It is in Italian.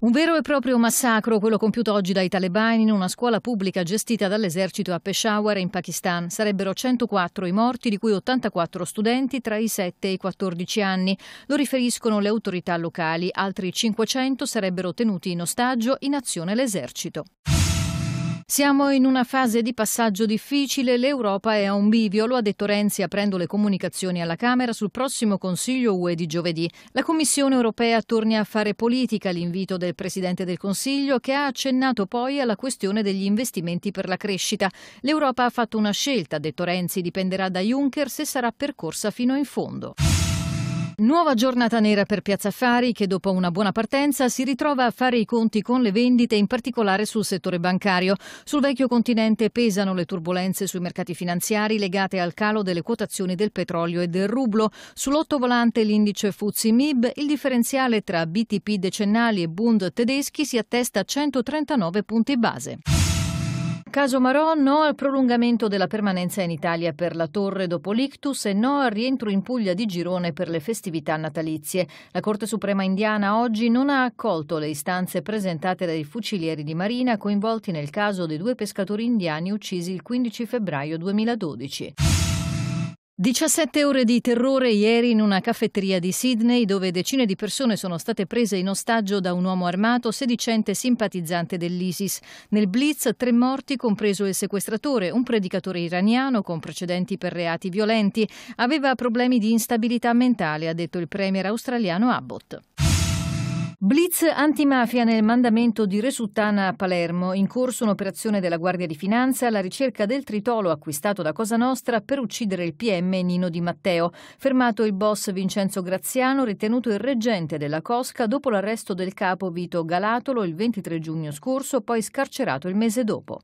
Un vero e proprio massacro quello compiuto oggi dai talebani in una scuola pubblica gestita dall'esercito a Peshawar in Pakistan. Sarebbero 104 i morti, di cui 84 studenti tra i 7 e i 14 anni. Lo riferiscono le autorità locali. Altri 500 sarebbero tenuti in ostaggio in azione l'esercito. Siamo in una fase di passaggio difficile, l'Europa è a un bivio, lo ha detto Renzi aprendo le comunicazioni alla Camera sul prossimo Consiglio UE di giovedì. La Commissione europea torna a fare politica all'invito del Presidente del Consiglio che ha accennato poi alla questione degli investimenti per la crescita. L'Europa ha fatto una scelta, ha detto Renzi, dipenderà da Juncker se sarà percorsa fino in fondo. Nuova giornata nera per Piazza Affari che dopo una buona partenza si ritrova a fare i conti con le vendite, in particolare sul settore bancario. Sul vecchio continente pesano le turbulenze sui mercati finanziari legate al calo delle quotazioni del petrolio e del rublo. Sull'ottovolante l'indice Fuzzi MIB, il differenziale tra BTP decennali e Bund tedeschi si attesta a 139 punti base. Caso Marò, no al prolungamento della permanenza in Italia per la Torre dopo l'ictus e no al rientro in Puglia di Girone per le festività natalizie. La Corte Suprema indiana oggi non ha accolto le istanze presentate dai fucilieri di Marina coinvolti nel caso dei due pescatori indiani uccisi il 15 febbraio 2012. 17 ore di terrore ieri in una caffetteria di Sydney dove decine di persone sono state prese in ostaggio da un uomo armato sedicente simpatizzante dell'ISIS. Nel blitz tre morti, compreso il sequestratore, un predicatore iraniano con precedenti per reati violenti. Aveva problemi di instabilità mentale, ha detto il premier australiano Abbott. Blitz antimafia nel mandamento di Resultana a Palermo. In corso un'operazione della Guardia di Finanza alla ricerca del tritolo acquistato da Cosa Nostra per uccidere il PM Nino Di Matteo. Fermato il boss Vincenzo Graziano, ritenuto il reggente della Cosca dopo l'arresto del capo Vito Galatolo il 23 giugno scorso, poi scarcerato il mese dopo.